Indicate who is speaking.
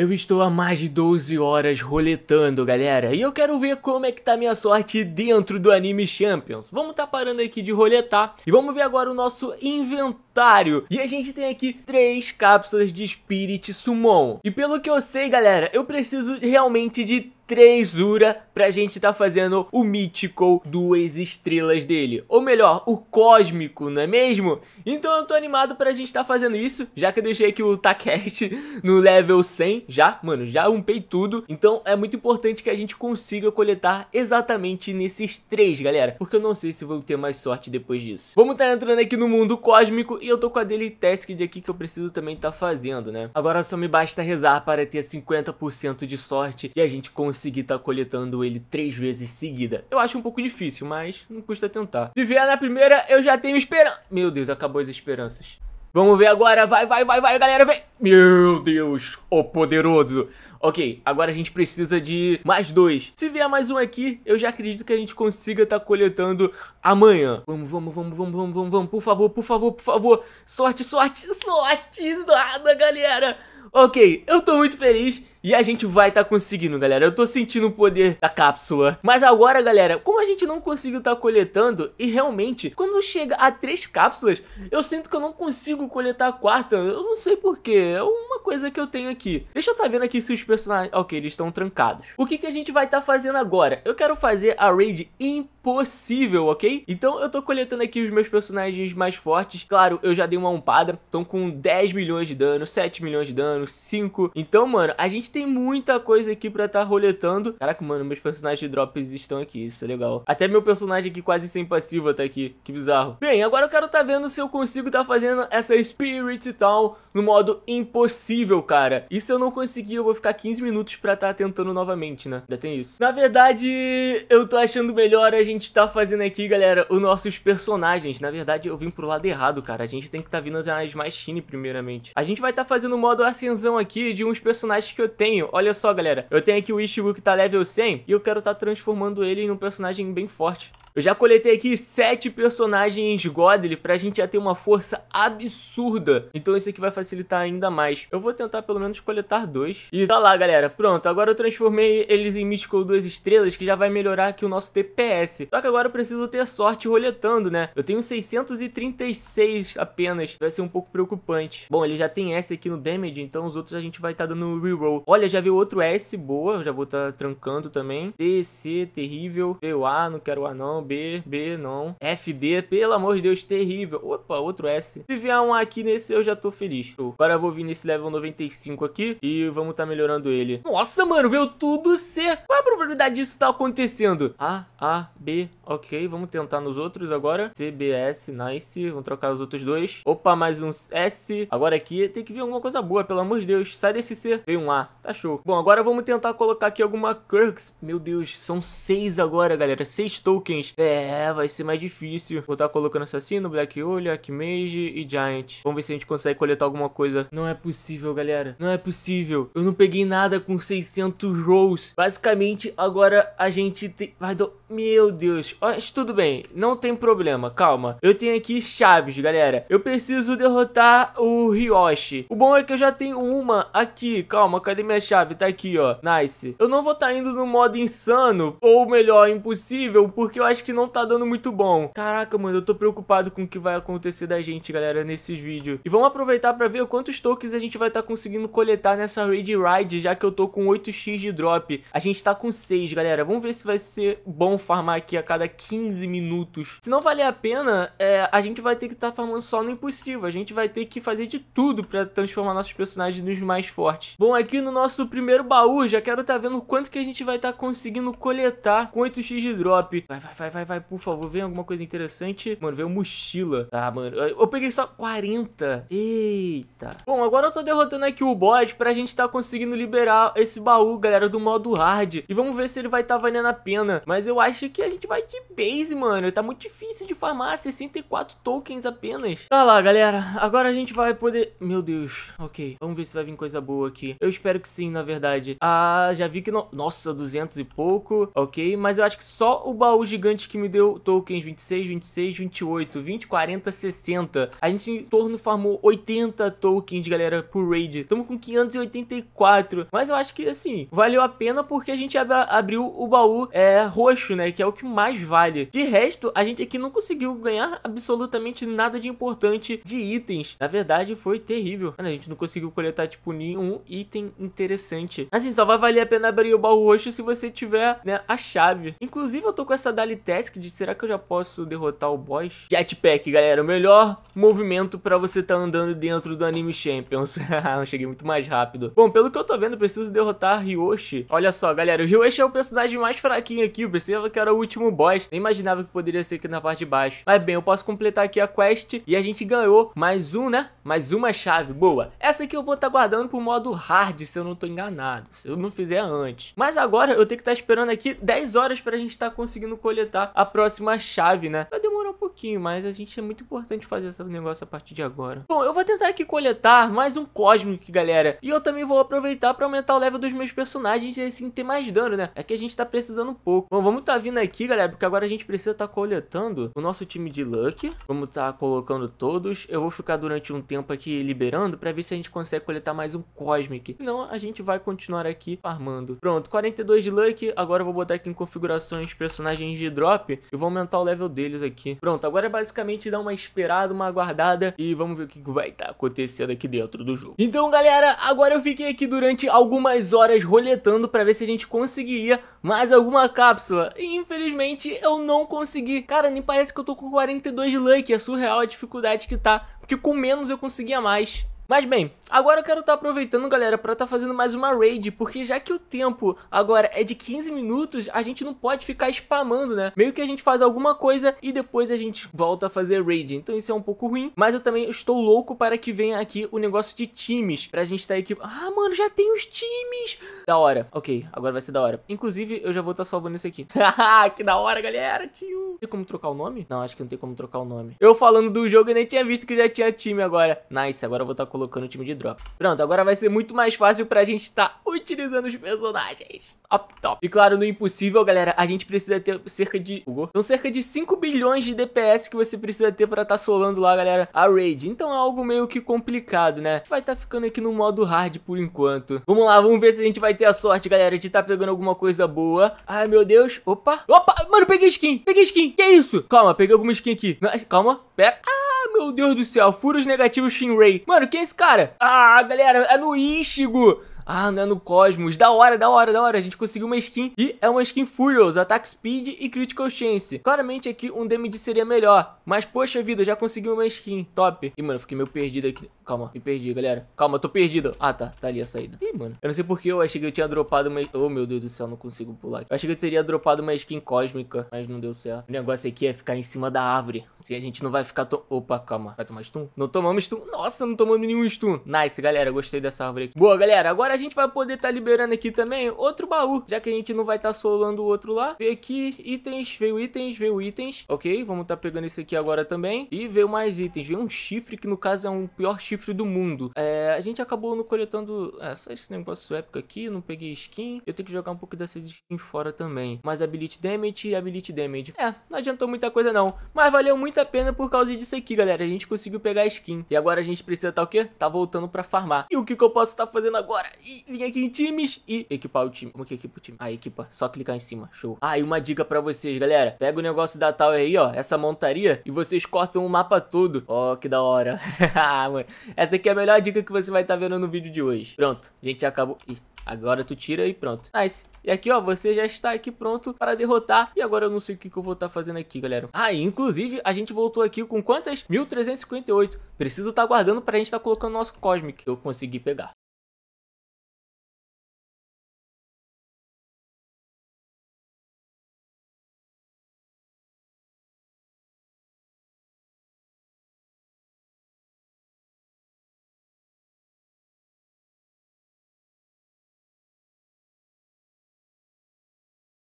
Speaker 1: Eu estou há mais de 12 horas roletando, galera, e eu quero ver como é que tá minha sorte dentro do Anime Champions. Vamos tá parando aqui de roletar e vamos ver agora o nosso inventário. E a gente tem aqui três cápsulas de Spirit Summon. E pelo que eu sei, galera, eu preciso realmente de três Ura pra gente tá fazendo o Mythical duas estrelas dele. Ou melhor, o Cósmico, não é mesmo? Então eu tô animado pra gente tá fazendo isso, já que eu deixei aqui o Taket no level 100, já, mano, já umpei tudo. Então é muito importante que a gente consiga coletar exatamente nesses três, galera, porque eu não sei se vou ter mais sorte depois disso. Vamos tá entrando aqui no mundo cósmico e eu tô com a Daily Task de aqui que eu preciso também tá fazendo, né? Agora só me basta rezar para ter 50% de sorte e a gente conseguir tá coletando ele ele três vezes seguida. Eu acho um pouco difícil, mas não custa tentar. Se vier na primeira, eu já tenho esperança. Meu Deus, acabou as esperanças. Vamos ver agora, vai, vai, vai, vai, galera, vem. Meu Deus, o oh poderoso. Ok, agora a gente precisa de mais dois. Se vier mais um aqui, eu já acredito que a gente consiga estar tá coletando amanhã. Vamos, vamos, vamos, vamos, vamos, vamos, vamos, por favor, por favor, por favor. Sorte, sorte, sorte, nada, galera. Ok, eu tô muito feliz. E a gente vai estar tá conseguindo, galera. Eu tô sentindo o poder da cápsula. Mas agora, galera, como a gente não conseguiu estar tá coletando, e realmente, quando chega a três cápsulas, eu sinto que eu não consigo coletar a quarta. Eu não sei porquê. É uma coisa que eu tenho aqui. Deixa eu estar tá vendo aqui se os personagens... Ah, ok, eles estão trancados. O que, que a gente vai estar tá fazendo agora? Eu quero fazer a raid impossível, ok? Então eu tô coletando aqui os meus personagens mais fortes. Claro, eu já dei uma umpada. Tão com 10 milhões de dano, 7 milhões de dano, 5. Então, mano, a gente gente tem muita coisa aqui pra tá roletando. Caraca, mano, meus personagens de drops estão aqui, isso é legal. Até meu personagem aqui quase sem passiva tá aqui, que bizarro. Bem, agora eu quero tá vendo se eu consigo tá fazendo essa Spirit Town no modo impossível, cara. E se eu não conseguir, eu vou ficar 15 minutos pra tá tentando novamente, né? Ainda tem isso. Na verdade, eu tô achando melhor a gente tá fazendo aqui, galera, os nossos personagens. Na verdade, eu vim pro lado errado, cara. A gente tem que tá vindo nas mais Chine primeiramente. A gente vai tá fazendo o modo ascensão aqui de uns personagens que eu tenho, olha só galera, eu tenho aqui o Ishiru que tá level 100 e eu quero tá transformando ele em um personagem bem forte. Eu já coletei aqui sete personagens Godly pra gente já ter uma força absurda. Então isso aqui vai facilitar ainda mais. Eu vou tentar pelo menos coletar dois. E tá lá, galera. Pronto, agora eu transformei eles em Mystical 2 estrelas, que já vai melhorar aqui o nosso TPS. Só que agora eu preciso ter sorte roletando, né? Eu tenho 636 apenas. Vai ser um pouco preocupante. Bom, ele já tem S aqui no damage, então os outros a gente vai estar tá dando reroll. Olha, já veio outro S, boa. Eu já vou estar tá trancando também. DC. terrível. Veio A, não quero A não. B, B, não. F, D, pelo amor de Deus, terrível. Opa, outro S. Se vier um A aqui nesse, eu já tô feliz. Agora eu vou vir nesse level 95 aqui e vamos tá melhorando ele. Nossa, mano, veio tudo C. Qual a probabilidade disso tá acontecendo? A, A, B, ok. Vamos tentar nos outros agora. C, B, S, nice. Vamos trocar os outros dois. Opa, mais um S. Agora aqui tem que vir alguma coisa boa, pelo amor de Deus. Sai desse C. Veio um A. Tá show. Bom, agora vamos tentar colocar aqui alguma Kirks. Meu Deus, são seis agora, galera. Seis tokens. É, vai ser mais difícil. Vou estar tá colocando Assassino, Black Olho, Akmage e Giant. Vamos ver se a gente consegue coletar alguma coisa. Não é possível, galera. Não é possível. Eu não peguei nada com 600 rolls. Basicamente, agora a gente tem... Vai do... Meu Deus. Mas tudo bem. Não tem problema. Calma. Eu tenho aqui chaves, galera. Eu preciso derrotar o Ryoshi. O bom é que eu já tenho uma aqui. Calma, cadê minha chave? Tá aqui, ó. Nice. Eu não vou estar tá indo no modo insano, ou melhor, impossível, porque eu acho acho que não tá dando muito bom. Caraca, mano, eu tô preocupado com o que vai acontecer da gente, galera, nesses vídeos. E vamos aproveitar pra ver quantos tokens a gente vai estar tá conseguindo coletar nessa Raid Ride, já que eu tô com 8x de drop. A gente tá com 6, galera. Vamos ver se vai ser bom farmar aqui a cada 15 minutos. Se não valer a pena, é, a gente vai ter que estar tá farmando só no impossível. A gente vai ter que fazer de tudo pra transformar nossos personagens nos mais fortes. Bom, aqui no nosso primeiro baú, já quero tá vendo quanto que a gente vai estar tá conseguindo coletar com 8x de drop. Vai, vai, vai vai, vai, vai, por favor, vem alguma coisa interessante. Mano, veio mochila. Ah, mano, eu peguei só 40. Eita. Bom, agora eu tô derrotando aqui o bot pra gente tá conseguindo liberar esse baú, galera, do modo hard. E vamos ver se ele vai tá valendo a pena. Mas eu acho que a gente vai de base, mano. Tá muito difícil de farmar 64 tokens apenas. Tá lá, galera. Agora a gente vai poder... Meu Deus. Ok. Vamos ver se vai vir coisa boa aqui. Eu espero que sim, na verdade. Ah, já vi que não... Nossa, 200 e pouco. Ok. Mas eu acho que só o baú gigante que me deu tokens 26, 26, 28, 20, 40, 60. A gente em torno farmou 80 tokens, galera, por raid. Estamos com 584. Mas eu acho que, assim, valeu a pena porque a gente ab abriu o baú é, roxo, né? Que é o que mais vale. De resto, a gente aqui não conseguiu ganhar absolutamente nada de importante de itens. Na verdade, foi terrível. Mano, a gente não conseguiu coletar, tipo, nenhum item interessante. Assim, só vai valer a pena abrir o baú roxo se você tiver, né, a chave. Inclusive, eu tô com essa dali task de será que eu já posso derrotar o boss? Jetpack, galera, o melhor movimento pra você tá andando dentro do Anime Champions. eu cheguei muito mais rápido. Bom, pelo que eu tô vendo, eu preciso derrotar Ryoshi. Olha só, galera, o Ryoshi é o personagem mais fraquinho aqui, eu pensei que era o último boss. Nem imaginava que poderia ser aqui na parte de baixo. Mas bem, eu posso completar aqui a quest e a gente ganhou mais um, né? Mais uma chave, boa. Essa aqui eu vou estar tá guardando pro modo hard, se eu não tô enganado. Se eu não fizer antes. Mas agora eu tenho que estar tá esperando aqui 10 horas pra gente estar tá conseguindo coletar Tá a próxima chave, né? Vai demorar um pouquinho, mas a gente é muito importante fazer esse negócio a partir de agora. Bom, eu vou tentar aqui coletar mais um Cosmic, galera. E eu também vou aproveitar pra aumentar o level dos meus personagens e assim ter mais dano, né? É que a gente tá precisando um pouco. Bom, vamos tá vindo aqui, galera, porque agora a gente precisa tá coletando o nosso time de Luck. Vamos tá colocando todos. Eu vou ficar durante um tempo aqui liberando pra ver se a gente consegue coletar mais um Cosmic. Senão a gente vai continuar aqui farmando. Pronto, 42 de Luck. Agora eu vou botar aqui em configurações personagens de drop, eu vou aumentar o level deles aqui. Pronto, agora é basicamente dar uma esperada, uma aguardada e vamos ver o que vai estar tá acontecendo aqui dentro do jogo. Então, galera, agora eu fiquei aqui durante algumas horas roletando para ver se a gente conseguia mais alguma cápsula. E, infelizmente, eu não consegui. Cara, nem parece que eu tô com 42 de luck, é surreal a dificuldade que tá, porque com menos eu conseguia mais. Mas bem, agora eu quero estar tá aproveitando, galera, para estar tá fazendo mais uma raid, porque já que o tempo agora é de 15 minutos, a gente não pode ficar spamando, né? Meio que a gente faz alguma coisa e depois a gente volta a fazer raid, então isso é um pouco ruim, mas eu também estou louco para que venha aqui o negócio de times, pra gente estar tá aqui... Ah, mano, já tem os times! Da hora, ok, agora vai ser da hora. Inclusive, eu já vou estar tá salvando isso aqui. Haha, que da hora, galera, tio! Tem como trocar o nome? Não, acho que não tem como trocar o nome. Eu falando do jogo, eu nem tinha visto que já tinha time agora. Nice, agora eu vou estar tá colocando colocando o time de drop. Pronto, agora vai ser muito mais fácil pra gente estar tá utilizando os personagens. Top, top. E claro, no impossível, galera, a gente precisa ter cerca de... Hugo? São cerca de 5 bilhões de DPS que você precisa ter pra estar tá solando lá, galera, a raid. Então é algo meio que complicado, né? Vai estar tá ficando aqui no modo hard por enquanto. Vamos lá, vamos ver se a gente vai ter a sorte, galera, de estar tá pegando alguma coisa boa. Ai, meu Deus. Opa. Opa, mano, peguei skin. Peguei skin. Que isso? Calma, peguei alguma skin aqui. Calma, pera. Ah! meu Deus do céu, furos negativos shinray Mano, quem é esse cara? Ah, galera, é no Ishigo. Ah, não é no Cosmos. Da hora, da hora, da hora. A gente conseguiu uma skin. E é uma skin Furious, Attack Speed e Critical Chance. Claramente aqui um damage seria melhor. Mas, poxa vida, já consegui uma skin. Top. Ih, mano, fiquei meio perdido aqui. Calma, me perdi, galera. Calma, tô perdido. Ah, tá. Tá ali a saída. Ih, mano. Eu não sei porque eu achei que eu tinha dropado uma... Oh, meu Deus do céu, não consigo pular. Eu achei que eu teria dropado uma skin cósmica, mas não deu certo. O negócio aqui é ficar em cima da árvore. Se assim, a gente não vai ficar... To... Opa, calma. Vai tomar stun? Não tomamos stun. Nossa, não tomamos nenhum stun. Nice, galera. Gostei dessa árvore aqui. Boa, galera. Agora a gente vai poder estar tá liberando aqui também outro baú, já que a gente não vai estar tá solando o outro lá. Vem aqui, itens, veio itens, veio itens, ok? Vamos estar tá pegando esse aqui agora também. E veio mais itens, veio um chifre, que no caso é um pior chifre do mundo. É, a gente acabou não coletando é, só esse negócio épico aqui, não peguei skin. Eu tenho que jogar um pouco dessa skin fora também. Mas ability damage, ability damage. É, não adiantou muita coisa não, mas valeu muito a pena por causa disso aqui, galera. A gente conseguiu pegar a skin. E agora a gente precisa tá o quê? Tá voltando pra farmar. E o que que eu posso estar tá fazendo agora? e vir aqui em times e equipar o time. Como que equipa o time? Ah, equipa. Só clicar em cima. Show. Ah, e uma dica pra vocês, galera. Pega o negócio da tal aí, ó. Essa montaria e vocês cortam o mapa todo. Ó, oh, que da hora. mano. Essa aqui é a melhor dica que você vai estar tá vendo no vídeo de hoje. Pronto. A gente acabou. Ih. Agora tu tira e pronto. Nice. E aqui, ó, você já está aqui pronto para derrotar. E agora eu não sei o que, que eu vou estar tá fazendo aqui, galera. Ah, e inclusive, a gente voltou aqui com quantas? 1358. Preciso estar tá guardando para a gente estar tá colocando nosso Cosmic. Que eu consegui pegar.